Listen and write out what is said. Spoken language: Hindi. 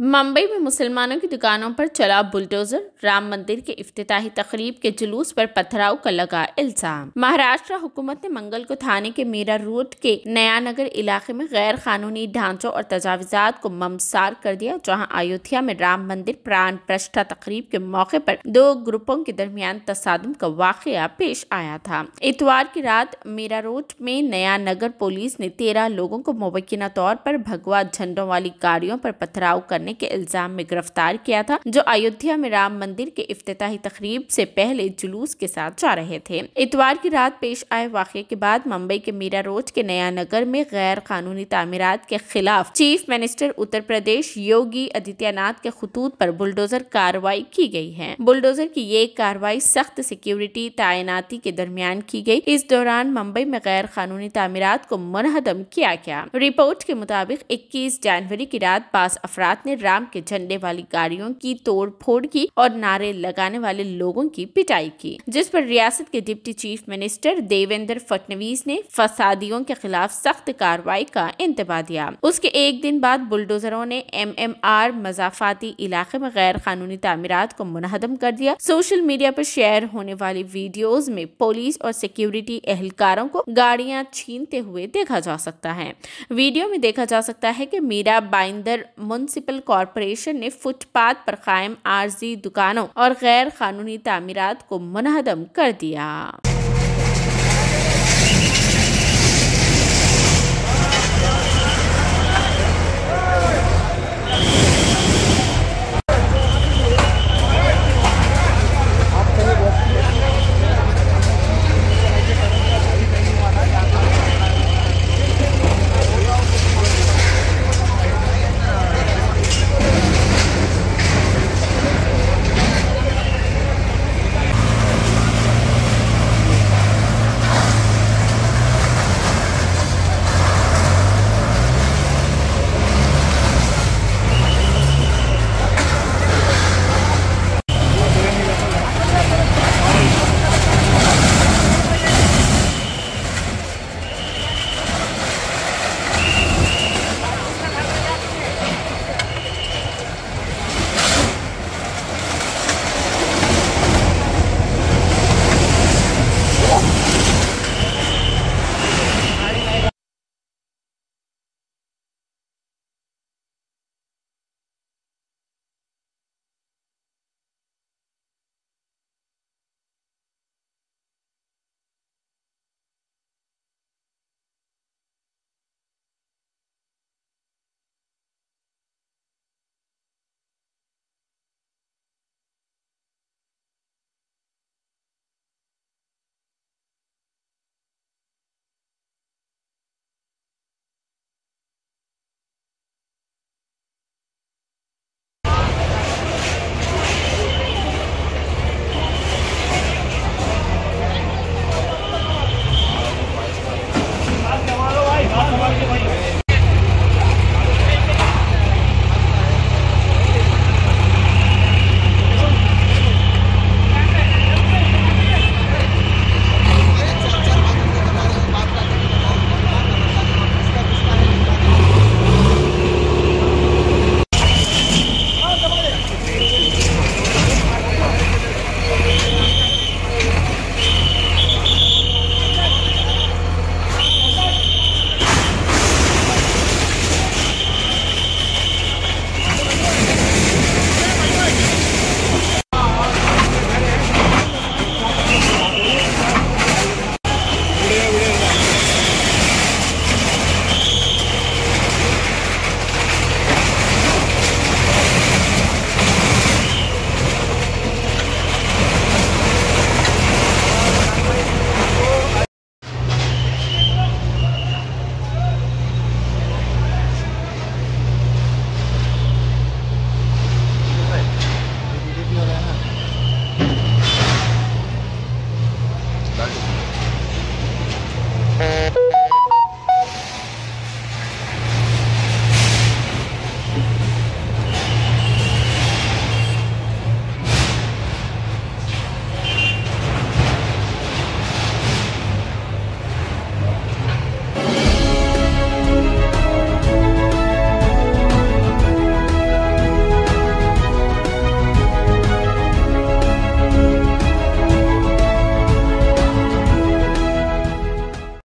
मुंबई में मुसलमानों की दुकानों पर चला बुलडोजर राम मंदिर के अफ्ताही तकरीब के जुलूस पर पथराव का लगा इल्जाम महाराष्ट्र हुकूमत ने मंगल को थाने के मीरा रोड के नया नगर इलाके में गैर कानूनी ढांचों और तजावीजात को ममसार कर दिया जहां अयोध्या में राम मंदिर प्राण प्रष्ठा तकरीब के मौके पर दो ग्रुपों के दरमियान तसादम का वाक़ पेश आया था इतवार की रात मीरा रोड में नया नगर पुलिस ने तेरह लोगों को मुबैना तौर पर भगवा झंडों वाली गाड़ियों पर पथराव करने के इल्जाम में गिरफ्तार किया था जो अयोध्या में राम मंदिर के अफ्ती तकरीब से पहले जुलूस के साथ जा रहे थे इतवार की रात पेश आए वाक़े के बाद मुंबई के मीरा रोड के नया नगर में गैर कानूनी तमीरत के खिलाफ चीफ मिनिस्टर उत्तर प्रदेश योगी आदित्यनाथ के खतूत पर बुलडोजर कार्रवाई की गई है बुलडोजर की ये कार्रवाई सख्त सिक्योरिटी तैनाती के दरमियान की गई इस दौरान मुंबई में गैर कानूनी तमीरत को मनहदम किया गया रिपोर्ट के मुताबिक इक्कीस जनवरी की रात पास अफराद ने राम के झंडे वाली गाड़ियों की तोड़ फोड़ की और नारे लगाने वाले लोगों की पिटाई की जिस पर रियासत के deputy chief minister Devendra Fadnavis ने फसादियों के खिलाफ सख्त कार्रवाई का इंतबा दिया उसके एक दिन बाद बुलडोजरों ने एम एम आर मजाफाती इलाके में गैर कानूनी तमीरत को मुनहदम कर दिया सोशल मीडिया पर शेयर होने वाली वीडियोस में पुलिस और सिक्योरिटी एहलकारों को गाड़ियां छीनते हुए देखा जा सकता है वीडियो में देखा जा सकता है कि मीरा बाइंदर म्यूनसिपल कॉरपोरेशन ने फुटपाथ पर कायम आरजी दुकानों और गैर कानूनी तमीरत को मनहदम कर दिया